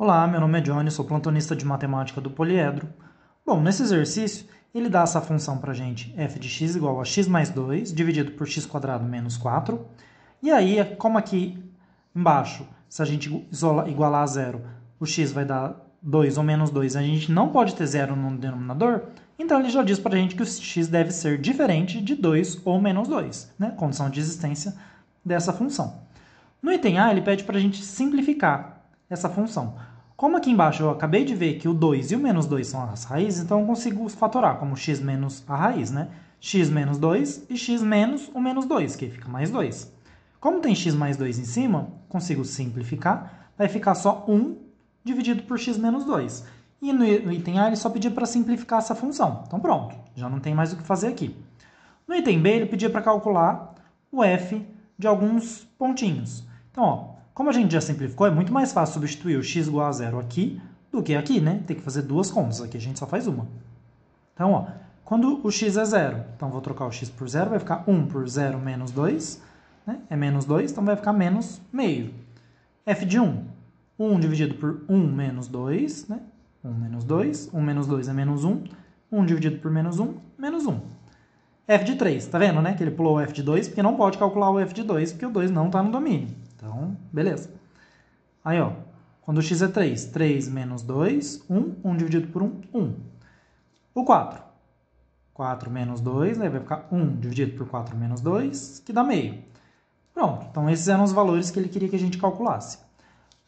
Olá, meu nome é Johnny, sou plantonista de matemática do poliedro. Bom, nesse exercício, ele dá essa função para gente, f de x igual a x mais 2, dividido por x quadrado menos 4. E aí, é como aqui embaixo, se a gente isola, igualar a zero, o x vai dar 2 ou menos 2, a gente não pode ter zero no denominador, então ele já diz para a gente que o x deve ser diferente de 2 ou menos 2, né? condição de existência dessa função. No item A, ele pede para a gente simplificar essa função. Como aqui embaixo eu acabei de ver que o 2 e o menos 2 são as raízes, então eu consigo fatorar como x menos a raiz, né? x menos 2 e x menos o menos 2, que fica mais 2. Como tem x mais 2 em cima, consigo simplificar, vai ficar só 1 dividido por x menos 2. E no item A ele só pedia para simplificar essa função. Então pronto, já não tem mais o que fazer aqui. No item B ele pedia para calcular o f de alguns pontinhos. Então, ó, como a gente já simplificou, é muito mais fácil substituir o x igual a zero aqui do que aqui, né? Tem que fazer duas contas, aqui a gente só faz uma. Então, ó, quando o x é zero, então vou trocar o x por zero, vai ficar 1 por 0 menos 2, né? É menos 2, então vai ficar menos meio. f de 1, 1 dividido por 1 menos 2, né? 1 menos 2, 1 menos 2 é menos 1, 1 dividido por menos 1, menos 1. f de 3, tá vendo, né? Que ele pulou o f de 2, porque não pode calcular o f de 2, porque o 2 não está no domínio. Então, beleza. Aí, ó, quando o x é 3, 3 menos 2, 1, 1 dividido por 1, 1. O 4, 4 menos 2, né, vai ficar 1 dividido por 4 menos 2, que dá meio. Pronto, então esses eram os valores que ele queria que a gente calculasse.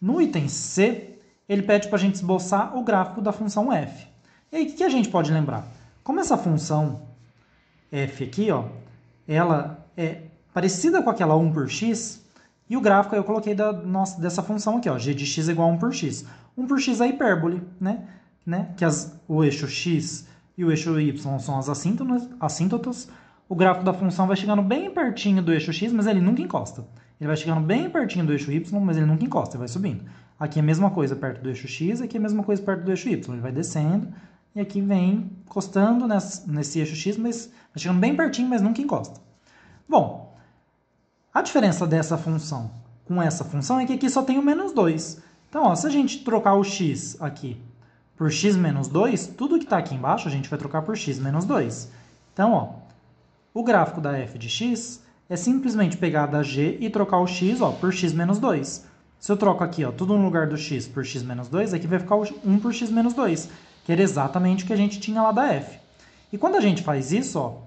No item C, ele pede para a gente esboçar o gráfico da função f. E aí, o que a gente pode lembrar? Como essa função f aqui, ó, ela é parecida com aquela 1 por x, e o gráfico eu coloquei da nossa, dessa função aqui, ó, g de x é igual a 1 por x. 1 por x é hipérbole, né? né? Que as, o eixo x e o eixo y são as assíntotas, assíntotas. O gráfico da função vai chegando bem pertinho do eixo x, mas ele nunca encosta. Ele vai chegando bem pertinho do eixo y, mas ele nunca encosta, ele vai subindo. Aqui é a mesma coisa perto do eixo x, aqui é a mesma coisa perto do eixo y. Ele vai descendo e aqui vem encostando nesse, nesse eixo x, mas vai chegando bem pertinho, mas nunca encosta. Bom, a diferença dessa função com essa função é que aqui só tem o menos 2. Então, ó, se a gente trocar o x aqui por x menos 2, tudo que está aqui embaixo a gente vai trocar por x menos 2. Então, ó, o gráfico da f de x é simplesmente pegar da g e trocar o x ó, por x menos 2. Se eu troco aqui ó, tudo no lugar do x por x menos 2, aqui vai ficar 1 por x menos 2, que era exatamente o que a gente tinha lá da f. E quando a gente faz isso, ó,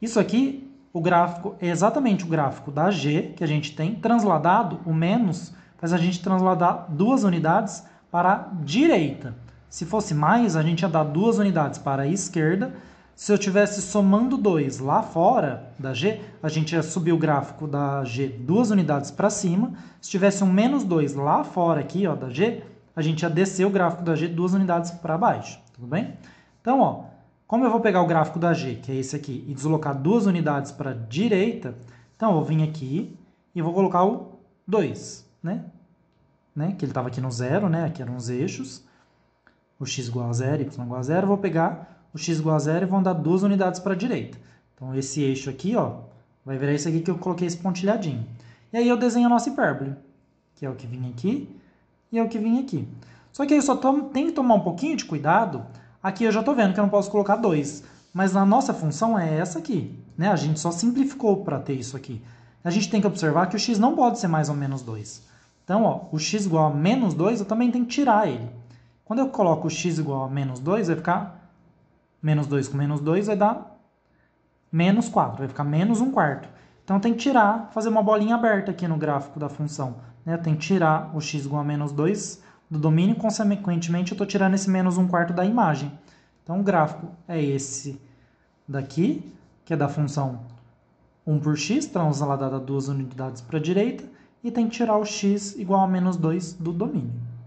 isso aqui o gráfico é exatamente o gráfico da G que a gente tem, transladado, o menos, faz a gente transladar duas unidades para a direita. Se fosse mais, a gente ia dar duas unidades para a esquerda. Se eu tivesse somando 2 lá fora da G, a gente ia subir o gráfico da G duas unidades para cima. Se tivesse um menos 2 lá fora aqui ó, da G, a gente ia descer o gráfico da G duas unidades para baixo, tudo bem? Então, ó, como eu vou pegar o gráfico da G, que é esse aqui, e deslocar duas unidades para a direita, então eu vou vir aqui e vou colocar o 2, né? né? Que ele estava aqui no zero, né? Aqui eram os eixos. O x igual a zero, y igual a zero. Vou pegar o x igual a zero e vão dar duas unidades para a direita. Então esse eixo aqui, ó, vai virar esse aqui que eu coloquei esse pontilhadinho. E aí eu desenho a nossa hipérbole, que é o que vem aqui e é o que vem aqui. Só que aí eu só tomo, tem que tomar um pouquinho de cuidado, Aqui eu já estou vendo que eu não posso colocar 2, mas a nossa função é essa aqui. Né? A gente só simplificou para ter isso aqui. A gente tem que observar que o x não pode ser mais ou menos 2. Então, ó, o x igual a menos 2, eu também tenho que tirar ele. Quando eu coloco o x igual a menos 2, vai ficar menos 2 com menos 2, vai dar menos 4, vai ficar menos 1 quarto. Então, eu tenho que tirar, fazer uma bolinha aberta aqui no gráfico da função. Né? tenho que tirar o x igual a menos 2 do domínio, consequentemente eu estou tirando esse menos 1 quarto da imagem. Então o gráfico é esse daqui, que é da função 1 por x, translada duas unidades para a direita, e tem que tirar o x igual a menos 2 do domínio.